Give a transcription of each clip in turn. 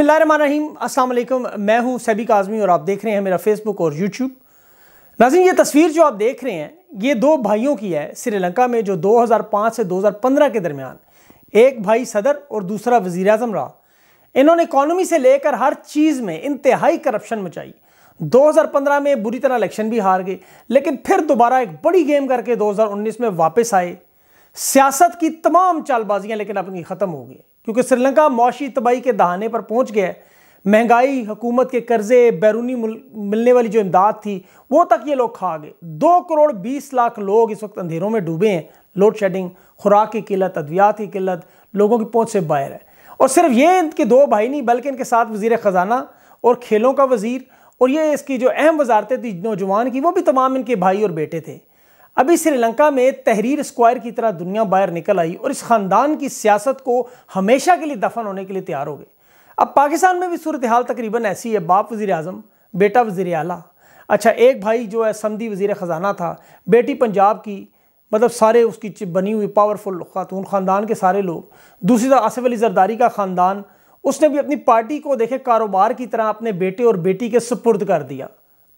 बिस्मिल्लाहिर्रहमानिर्रहीम अस्सलाम मैं हूं सैबी आज़मी और आप देख रहे हैं मेरा फेसबुक और यूट्यूब नाजिन ये तस्वीर जो आप देख रहे हैं ये दो भाइयों की है श्रीलंका में जो 2005 से 2015 के दरमियान एक भाई सदर और दूसरा वजीर अजम रहा इन्होंने इकानमी से लेकर हर चीज़ में इंतहाई करप्शन मचाई 2015 में बुरी तरह इलेक्शन भी हार गए लेकिन फिर दोबारा एक बड़ी गेम करके उन्नीस में वापस आए सियासत की तमाम चालबाजियां लेकिन अपनी ख़त्म हो गई क्योंकि श्रीलंका मुशी तबाही के दहाने पर पहुंच गया है महंगाई हुकूमत के कर्जे बैरूनी मिलने वाली जो इमदाद थी वो तक ये लोग खा गए दो करोड़ बीस लाख लोग इस वक्त अंधेरों में डूबे हैं लोड शेडिंग खुराक की किल्लत अद्वियात की किल्लत लोगों की पहुँच से बाहर है और सिर्फ ये इनके दो भाई नहीं बल्कि इनके साथ वजीर ख़जाना और खेलों का वजीर और ये इसकी जो अहम वजारतें थी नौजवान की वो भी तमाम इनके भाई और बेटे थे अभी श्रीलंका में तहरीर स्क्वायर की तरह दुनिया बाहर निकल आई और इस ख़ानदान की सियासत को हमेशा के लिए दफन होने के लिए तैयार हो गए अब पाकिस्तान में भी सूरत हाल तकरीबन ऐसी है बाप वज़ी अजम बेटा वज़ी अला अच्छा एक भाई जो है समदी वज़ी ख़जाना था बेटी पंजाब की मतलब सारे उसकी बनी हुई पावरफुल खातून ख़ानदान के सारे लोग दूसरी तरफ आसिफ अली जरदारी का ख़ानदान उसने भी अपनी पार्टी को देखे कारोबार की तरह अपने बेटे और बेटी के सुपुर्द कर दिया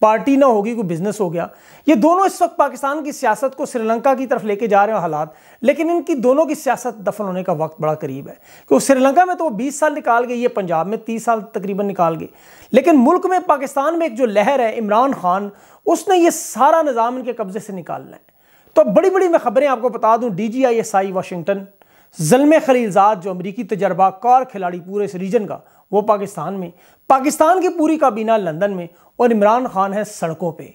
पार्टी ना होगी कोई बिजनेस हो गया ये दोनों इस वक्त पाकिस्तान की सियासत को श्रीलंका की तरफ लेके जा रहे हैं हालात लेकिन इनकी दोनों की सियासत दफन होने का वक्त बड़ा करीब है क्योंकि श्रीलंका में तो वो बीस साल निकाल गई ये पंजाब में तीस साल तकरीबन निकाल गई लेकिन मुल्क में पाकिस्तान में एक जो लहर है इमरान खान उसने ये सारा निज़ाम इनके कब्जे से निकालना है तो बड़ी बड़ी मैं खबरें आपको बता दूँ D G I S I Washington Zalmay Khalilzad जो अमरीकी कार खिलाड़ी पूरे इस रीजन का वो पाकिस्तान में पाकिस्तान की पूरी काबीना लंदन में और इमरान खान है सड़कों पर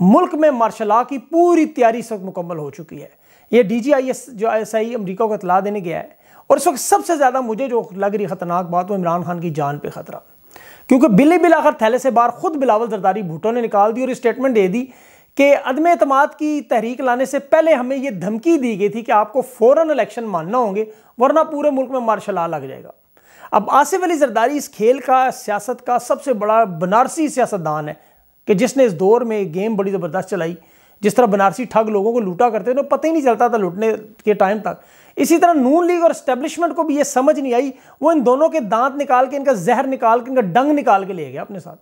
मुल्क में मार्शल आ की पूरी तैयारी इस वक्त मुकम्मल हो चुकी है ये डी जी आई एस जो आई एस आई अमरीका को इतला देने गया है और इस वक्त सबसे ज़्यादा मुझे जो लग रही ख़तरनाक बात वो इमरान खान की जान पर खतरा क्योंकि बिल्ली बिलाकर थैले से बाहर खुद बिलावल जरदारी भुटो ने निकाल दी और स्टेटमेंट दे दी कि अदम अतमाद की तहरीक लाने से पहले हमें यह धमकी दी गई थी कि आपको फ़ौरन इलेक्शन मानना होंगे वरना पूरे मुल्क में मार्शल आ लग जाएगा अब आसिफ अली जरदारी इस खेल का सियासत का सबसे बड़ा बनारसी सियासतदान है कि जिसने इस दौर में गेम बड़ी ज़बरदस्त चलाई जिस तरह बनारसी ठग लोगों को लूटा करते थे पता ही नहीं चलता था लूटने के टाइम तक इसी तरह नून लीग और इस्टेब्लिशमेंट को भी ये समझ नहीं आई वो इन दोनों के दांत निकाल के इनका जहर निकाल के इनका डंग निकाल के ले गया अपने साथ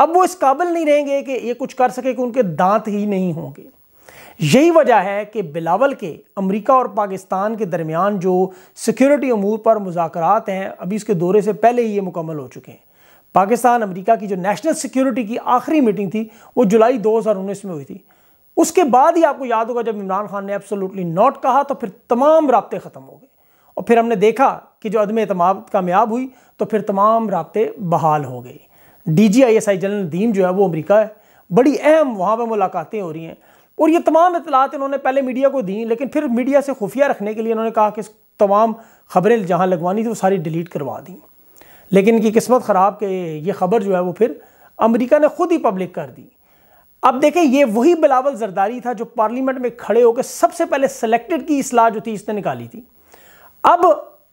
अब वो इस काबिल नहीं रहेंगे कि ये कुछ कर सके कि उनके दांत ही नहीं होंगे यही वजह है कि बिलावल के अमेरिका और पाकिस्तान के दरमियान जो सिक्योरिटी अमूर पर मुजाकर हैं अभी इसके दौरे से पहले ही ये मुकम्मल हो चुके हैं पाकिस्तान अमेरिका की जो नेशनल सिक्योरिटी की आखिरी मीटिंग थी वो जुलाई 2019 में हुई थी उसके बाद ही आपको याद होगा जब इमरान खान ने एब्सोलूटली नॉट कहा तो फिर तमाम रबते ख़त्म हो गए और फिर हमने देखा कि जो अदम अतमाद कामयाब हुई तो फिर तमाम रबते बहाल हो गए D G I S I general Nadeem जो है वो अमरीका है बड़ी अहम वहाँ पर मुलाकातें हो रही हैं और ये तमाम इतलात इन्होंने पहले मीडिया को दी लेकिन फिर मीडिया से खुफिया रखने के लिए इन्होंने कहा कि तमाम खबरें जहाँ लगवानी थी वो सारी डिलीट करवा दी लेकिन इनकी किस्मत ख़राब के ये खबर जो है वो फिर अमरीका ने खुद ही पब्लिक कर दी अब देखें ये वही बिलावल जरदारी था जो पार्लियामेंट में खड़े होकर सबसे पहले सेलेक्टेड की असलाह जो थी इसने निकाली थी अब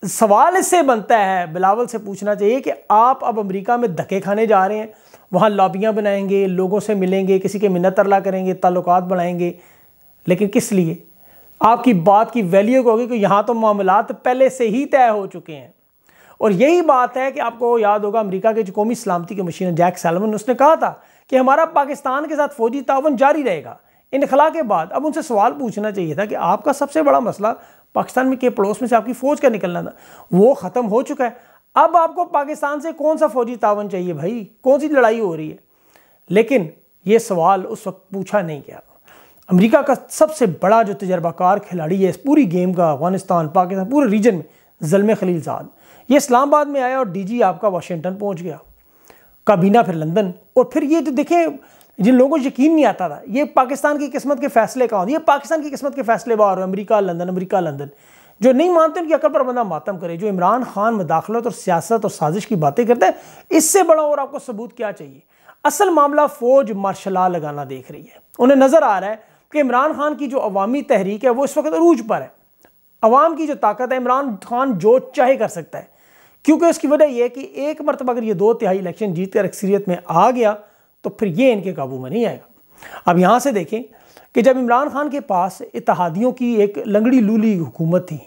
सवाल इससे बनता है बिलावल से पूछना चाहिए कि आप अब अमेरिका में धक्के खाने जा रहे हैं वहाँ लॉबियाँ बनाएंगे लोगों से मिलेंगे किसी के मिन्नत अला करेंगे ताल्लुक बनाएंगे लेकिन किस लिए आपकी बात की वैल्यू होगी कि यहाँ तो मामला पहले से ही तय हो चुके हैं और यही बात है कि आपको याद होगा अमेरिका के जो कौमी सलामती के मशीन जैक सैलमन उसने कहा था कि हमारा पाकिस्तान के साथ फौजी तावन जारी रहेगा इनखला के बाद अब उनसे सवाल पूछना चाहिए था कि आपका सबसे बड़ा मसला पाकिस्तान में के पड़ोस में से आपकी फौज का निकलना था वो ख़त्म हो चुका है अब आपको पाकिस्तान से कौन सा फौजी तावन चाहिए भाई कौन सी लड़ाई हो रही है लेकिन ये सवाल उस वक्त पूछा नहीं गया अमेरिका का सबसे बड़ा जो तजर्बाकार खिलाड़ी है इस पूरी गेम का अफगानिस्तान पाकिस्तान पूरे रीजन में जलम खलीलजाद ये इस्लामाबाद में आया और डीजी आपका वाशिंगटन पहुंच गया काबीना फिर लंदन और फिर ये जो तो देखें जिन लोगों को यकीन नहीं आता था ये पाकिस्तान की किस्मत के फैसले का होते ये पाकिस्तान की किस्मत के फैसले बाहर अमरीका लंदन अमरीका लंदन जो नहीं मानते उनकी अकल पर बंदा मातम करे जो इमरान खान मदाखलत और सियासत और साजिश की बातें करते हैं इससे बड़ा और आपको सबूत क्या चाहिए असल मामला फ़ौज मार्शला लगाना देख रही है उन्हें नज़र आ रहा है कि इमरान खान की जो अवामी तहरीक है वो इस वक्त अरूज पर है अवाम की जो ताकत है इमरान खान जो चाहे कर सकता है क्योंकि उसकी वजह यह है कि एक मरतबा अगर ये दो तिहाई इलेक्शन जीत कर अक्सरियत में आ गया तो फिर ये इनके काबू में नहीं आएगा अब यहाँ से देखें कि जब इमरान खान के पास इतिहादियों की एक लंगड़ी लूली हुकूमत थी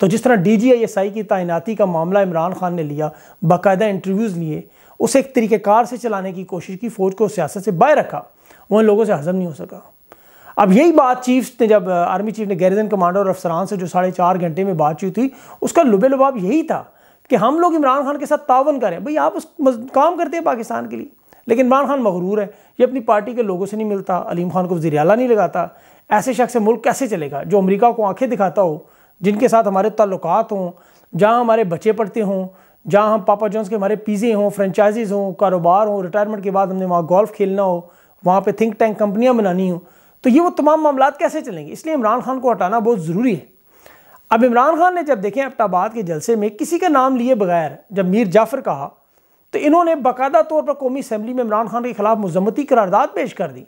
तो जिस तरह डी जी आई एस आई की तैनाती का मामला इमरान खान ने लिया बाकायदा इंटरव्यूज़ लिए उसे एक तरीक़ेकार से चलाने की कोशिश की फ़ौज को सियासत से बाहर रखा वह लोगों से हजम नहीं हो सका अब यही बात चीफ ने जब आर्मी चीफ ने गैरजन कमांडर और अफसरान से जो साढ़े चार घंटे में बातचीत हुई उसका लुबे लुबाब यही था कि हम लोग इमरान खान के साथ तावन करें भाई आप उस काम करते हैं पाकिस्तान के लिए लेकिन इमरान खान मगरूर है ये अपनी पार्टी के लोगों से नहीं मिलता अलीम खान को वजी अला नहीं लगाता ऐसे शख्स से मुल्क कैसे चलेगा जो अमरीका को आंखें दिखाता हो जिनके साथ हमारे ताल्लुक हों जहाँ हमारे बच्चे पढ़ते हों जहाँ हम पापा जॉन्स के हमारे पीज़े हों फ्रेंचाइजीज़ हों कारोबार हों रिटायरमेंट के बाद हमने वहाँ गोल्फ़ खेलना हो वहाँ पर थिंक टैंक कंपनियाँ बनानी हों तो ये वो तमाम मामला कैसे चलेंगे इसलिए इमरान खान को हटाना बहुत ज़रूरी है अब इमरान खान ने जब देखें अब्टाबाद के जलसे में किसी का नाम लिए बगैर जब मीर जाफ़र कहा तो इन्होंने बाकायदा तौर पर कौमी असम्बली में इमरान खान के खिलाफ मजम्मती करारदाद पेश कर दी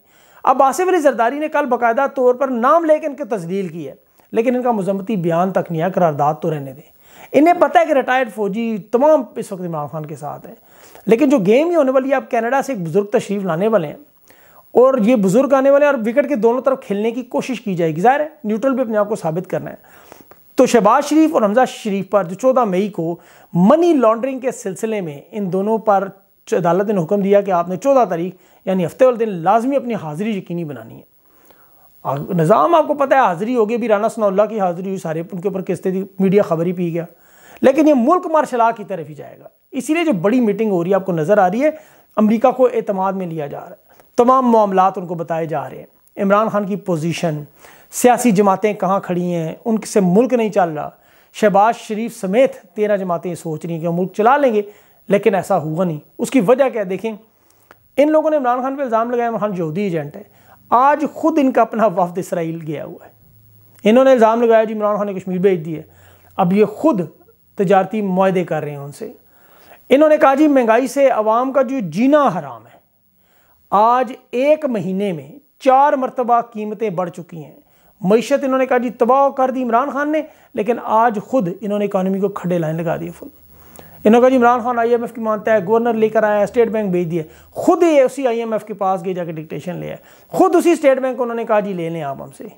अब आसिफ अली जरदारी ने कल बाकायदा तौर पर नाम लेकर इनकी तस्दील की है लेकिन इनका मजम्मती बयान तक नहीं आया करारदाद तो रहने दें इन्हें पता है कि रिटायर्ड फौजी तमाम इस वक्त इमरान खान के साथ हैं लेकिन जो गेम ही होने वाली है आप कैनेडा से एक बुज़ुर्ग तशरीफ़ लाने वाले हैं और ये बुज़ुर्ग आने वाले हैं और विकेट के दोनों तरफ खेलने की कोशिश की जाएगी ज़ाहिर है न्यूट्रल भी अपने आप को साबित करना है तो शहबाज शरीफ और हमजा शरीफ पर जो चौदह मई को मनी लॉन्ड्रिंग के सिलसिले में इन दोनों पर अदालत ने हुक्म दिया कि आपने चौदह तारीख यानी हफ्ते वाले दिन लाजमी अपनी हाजिरी यकीनी बनानी है निज़ाम आपको पता है हाजिरी होगी भी राना सनाउल्ला की हाजिरी हुई सारे उनके ऊपर किस्ते थी मीडिया खबर ही पी गया लेकिन ये मुल्क मार्शला की तरफ ही जाएगा इसीलिए जो बड़ी मीटिंग हो रही है आपको नज़र आ रही है अमरीका को अतमाद में लिया जा रहा है तमाम मामला उनको बताए जा रहे हैं इमरान खान की पोजिशन सियासी जमातें कहाँ खड़ी हैं उनसे मुल्क नहीं चल रहा शहबाज शरीफ समेत तेरह जमातें सोच रही हैं कि मुल्क चला लेंगे लेकिन ऐसा हुआ नहीं उसकी वजह क्या देखें इन लोगों ने इमरान खान पर इल्ज़ाम लगाया इमरान खान जहूदी एजेंट है आज खुद इनका अपना वफद इसराइल गया हुआ है इन्होंने इल्ज़ाम लगाया जी इमरान खान ने कश्मीर भेज दिया अब ये खुद तजारती माहदे कर रहे हैं उनसे इन्होंने कहा जी महंगाई से आवाम का जो जीना हराम है आज एक महीने में चार मरतबा कीमतें बढ़ चुकी हैं मीशत इन्होंने कहा जी तबाह कर दी इमरान खान ने लेकिन आज खुद इन्होंने इकानमी को खड़े लाइन लगा दिए फुल इन्होंने कहा जी Imran Khan I M F की मानता है गवर्नर लेकर आया स्टेट बैंक भेज दिया खुद ये उसी आई एम एफ़ के पास गए जाकर डिक्टेशन ले आए खुद उसी स्टेट बैंक को उन्होंने कहा जी ले लें आप हमसे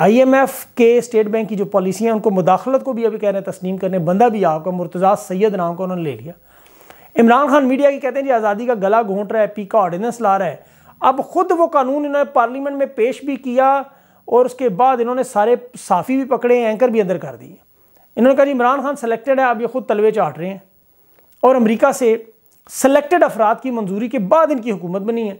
आई एम एफ़ के स्टेट बैंक की जो पॉलिसियाँ उनको मुदाखलत को भी अभी कह रहे हैं तस्लीम करने बंदा भी आपका मुर्तज़ा सैयद नाम को उन्होंने ले लिया इमरान खान मीडिया की कहते हैं जी आज़ादी का गला घोंट रहा है पीका ऑर्डिनेंस ला रहा है अब खुद वो कानून इन्होंने पार्लियामेंट में पेश भी किया और उसके बाद इन्होंने सारे साफ़ी भी पकड़े एंकर भी अंदर कर दिए इन्होंने कहा जी इमरान खान सेलेक्टेड है अब ये ख़ुद तलवे चाट रहे हैं और अमरीका से सेलेक्टेड अफराद की मंजूरी के बाद इनकी हुकूमत बनी है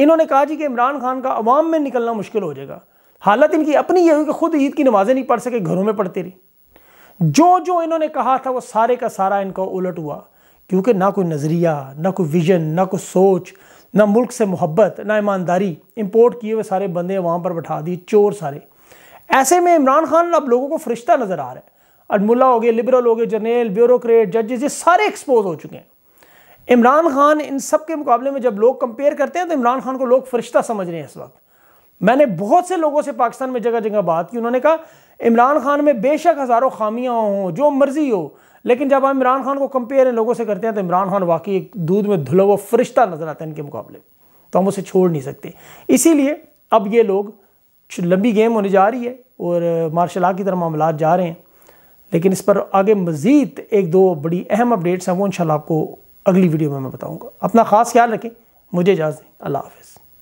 इन्होंने कहा जी कि इमरान खान का अवाम में निकलना मुश्किल हो जाएगा हालत इनकी अपनी ये हुई कि खुद ईद की नमाज़ें नहीं पढ़ सके घरों में पढ़ते रहे जो जो इन्होंने कहा था वो सारे का सारा इनका उलट हुआ क्योंकि ना कोई नज़रिया ना कोई विजन ना कोई सोच ना मुल्क से मोहब्बत ना ईमानदारी इम्पोर्ट किए हुए सारे बंदे वहाँ पर बैठा दिए चोर सारे ऐसे में इमरान खान अब लोगों को फरिश्ता नज़र आ रहा है अडमुल्ला हो गए लिबरल हो गए जर्नेल ब्यूरोट जजेज ये सारे एक्सपोज हो चुके हैं इमरान खान इन सब के मुकाबले में जब लोग कंपेयर करते हैं तो इमरान खान को लोग फरिश्ता समझ रहे हैं इस वक्त मैंने बहुत से लोगों से पाकिस्तान में जगह जगह बात की उन्होंने कहा इमरान खान में बेशक हज़ारों खामियां हों जो मर्जी हो लेकिन जब हम इमरान खान को कंपेयर इन लोगों से करते हैं तो इमरान खान वाकई एक दूध में धुलो व फरिश्ता नज़र आता है इनके मुकाबले तो हम उसे छोड़ नहीं सकते इसीलिए अब ये लोग लंबी गेम होने जा रही है और मार्शल आर्ट की तरह मामला जा रहे हैं लेकिन इस पर आगे मज़ीद एक दो बड़ी अहम अपडेट्स हैं वो इन आपको अगली वीडियो में मैं बताऊँगा अपना ख़ास ख्याल रखें मुझे इजाज़ दें अल्लाह हाफ़